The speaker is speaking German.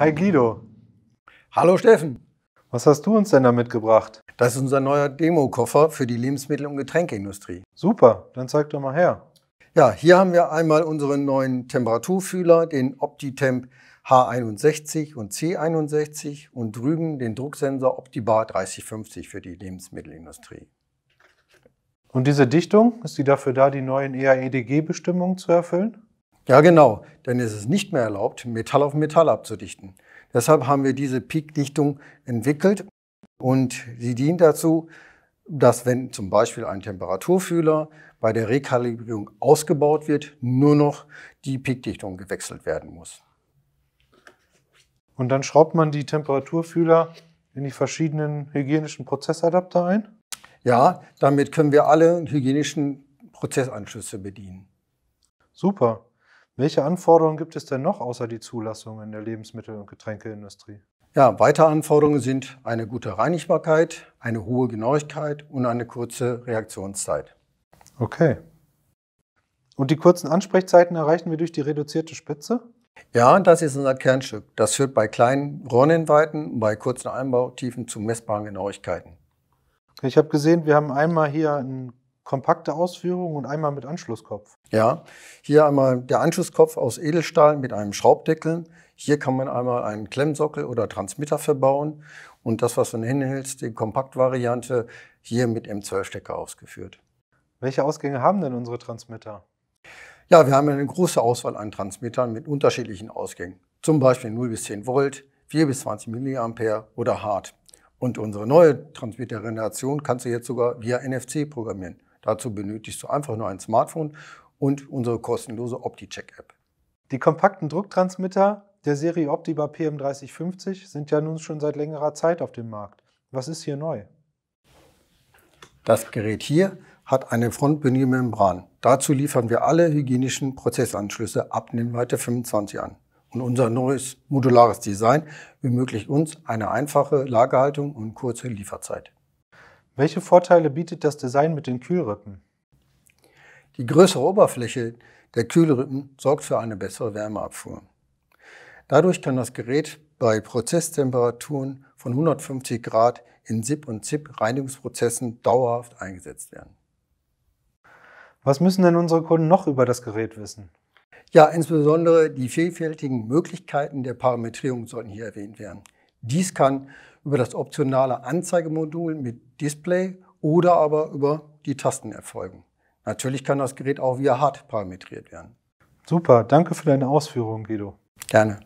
Hi Guido. Hallo Steffen. Was hast du uns denn da mitgebracht? Das ist unser neuer Demokoffer für die Lebensmittel- und Getränkeindustrie. Super, dann zeig doch mal her. Ja, hier haben wir einmal unseren neuen Temperaturfühler, den OptiTemp H61 und C61 und drüben den Drucksensor OptiBar 3050 für die Lebensmittelindustrie. Und diese Dichtung, ist die dafür da, die neuen EAEDG-Bestimmungen zu erfüllen? Ja, genau. Denn es ist nicht mehr erlaubt, Metall auf Metall abzudichten. Deshalb haben wir diese Peak-Dichtung entwickelt und sie dient dazu, dass wenn zum Beispiel ein Temperaturfühler bei der Rekalibrierung ausgebaut wird, nur noch die Peakdichtung gewechselt werden muss. Und dann schraubt man die Temperaturfühler in die verschiedenen hygienischen Prozessadapter ein? Ja, damit können wir alle hygienischen Prozessanschlüsse bedienen. Super. Welche Anforderungen gibt es denn noch außer die Zulassung in der Lebensmittel- und Getränkeindustrie? Ja, weitere Anforderungen sind eine gute Reinigbarkeit, eine hohe Genauigkeit und eine kurze Reaktionszeit. Okay. Und die kurzen Ansprechzeiten erreichen wir durch die reduzierte Spitze? Ja, das ist unser Kernstück. Das führt bei kleinen Rohrinweiten und bei kurzen Einbautiefen zu messbaren Genauigkeiten. Ich habe gesehen, wir haben einmal hier einen kompakte Ausführung und einmal mit Anschlusskopf. Ja, hier einmal der Anschlusskopf aus Edelstahl mit einem Schraubdeckel. Hier kann man einmal einen Klemmsockel oder Transmitter verbauen und das, was du hinhältst, die Kompaktvariante, hier mit M12-Stecker ausgeführt. Welche Ausgänge haben denn unsere Transmitter? Ja, wir haben eine große Auswahl an Transmittern mit unterschiedlichen Ausgängen. Zum Beispiel 0 bis 10 Volt, 4 bis 20 mA oder Hard. Und unsere neue Transmittergeneration kannst du jetzt sogar via NFC programmieren. Dazu benötigst du einfach nur ein Smartphone und unsere kostenlose OptiCheck-App. Die kompakten Drucktransmitter der Serie Optibar PM3050 sind ja nun schon seit längerer Zeit auf dem Markt. Was ist hier neu? Das Gerät hier hat eine Frontbindemembran. Dazu liefern wir alle hygienischen Prozessanschlüsse ab Nennweite 25 an. Und unser neues modulares Design ermöglicht uns eine einfache Lagerhaltung und kurze Lieferzeit. Welche Vorteile bietet das Design mit den Kühlrippen? Die größere Oberfläche der Kühlrippen sorgt für eine bessere Wärmeabfuhr. Dadurch kann das Gerät bei Prozesstemperaturen von 150 Grad in SIP- und ZIP-Reinigungsprozessen dauerhaft eingesetzt werden. Was müssen denn unsere Kunden noch über das Gerät wissen? Ja, insbesondere die vielfältigen Möglichkeiten der Parametrierung sollten hier erwähnt werden. Dies kann über das optionale Anzeigemodul mit Display oder aber über die Tasten erfolgen. Natürlich kann das Gerät auch via Hard parametriert werden. Super, danke für deine Ausführungen, Guido. Gerne.